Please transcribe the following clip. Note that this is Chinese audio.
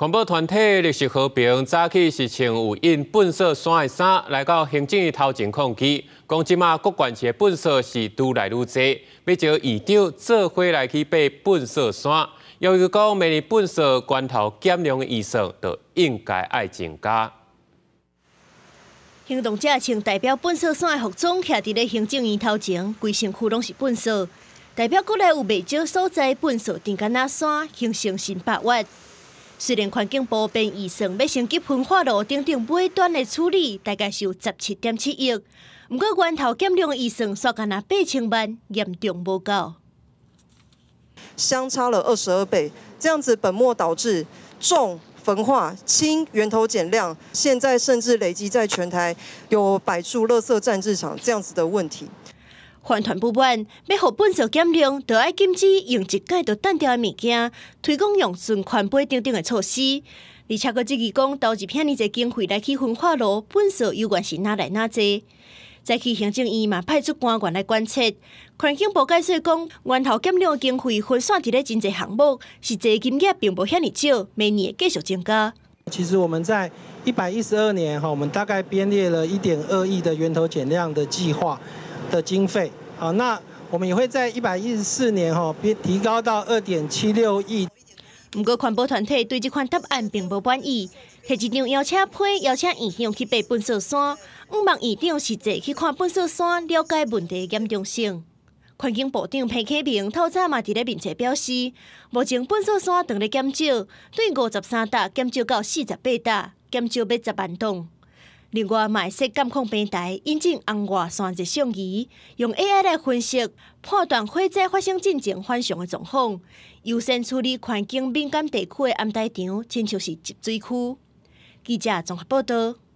环保团体绿色和平早起时穿有因垃圾山的山来到行政院头前抗议，讲即马各县市的垃圾是愈来愈侪，要招县长做伙来去爬垃圾山。由于讲每年垃圾关头减量的预算，就应该要增加。行动者穿代表垃圾山的服装，徛伫咧行政院头前，规身躯拢是垃圾。代表国内有袂少所在垃圾正敢那山形成新百万。虽然环境部变预算要升级焚化炉等等每段的处理，大概是有十七点七亿，不过源头减量预算数干那八千万严重不够，相差了二十二倍，这样子本末倒置，重焚化轻源头减量，现在甚至累积在全台有百处垃圾填埋场这样子的问题。环团部门要好本所减量，就要禁止用一概都断掉的物件，推广用存宽杯等等的措施。而且，过只期工投入遐尼侪经费来去焚化炉，本所有关是哪来哪在？再去行政院嘛，派出官员来观测。环境部解释讲，源头减量的经费分散伫咧真侪项目，实际金额并不遐尼少，明年继续增加。其实我们在一百一十二年哈，我们大概编列了一点二亿的源头减量的计划的经费。好，那我们也会在一百一十四年吼，变提高到二点七六亿。不过环保团体对这款答案并不满意，摕一张摇车批，摇车椅上去爬粪扫山，望一定要实际去看粪扫山，了解问题严重性。环境部长裴启明透早嘛伫咧面前表示，目前粪扫山长咧减少，对五十三大减少到四十八大，减少要十万栋。另外，埋设监控平台，引进红外线摄相机，用 AI 来分析判断火灾发生进程、反常的状况，优先处理环境敏感地区的安排场，亲像是集水区。记者综合报道。